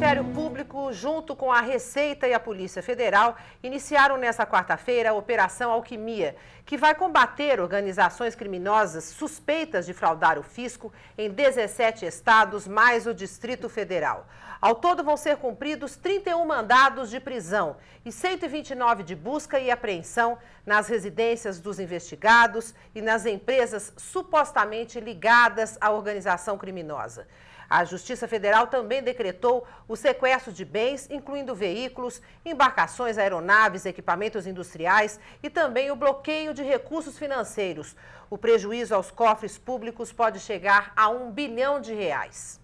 Ministério Público, junto com a Receita e a Polícia Federal, iniciaram nesta quarta-feira a Operação Alquimia, que vai combater organizações criminosas suspeitas de fraudar o fisco em 17 estados, mais o Distrito Federal. Ao todo vão ser cumpridos 31 mandados de prisão e 129 de busca e apreensão nas residências dos investigados e nas empresas supostamente ligadas à organização criminosa. A Justiça Federal também decretou o sequestro de bens, incluindo veículos, embarcações, aeronaves, equipamentos industriais e também o bloqueio de recursos financeiros. O prejuízo aos cofres públicos pode chegar a um bilhão de reais.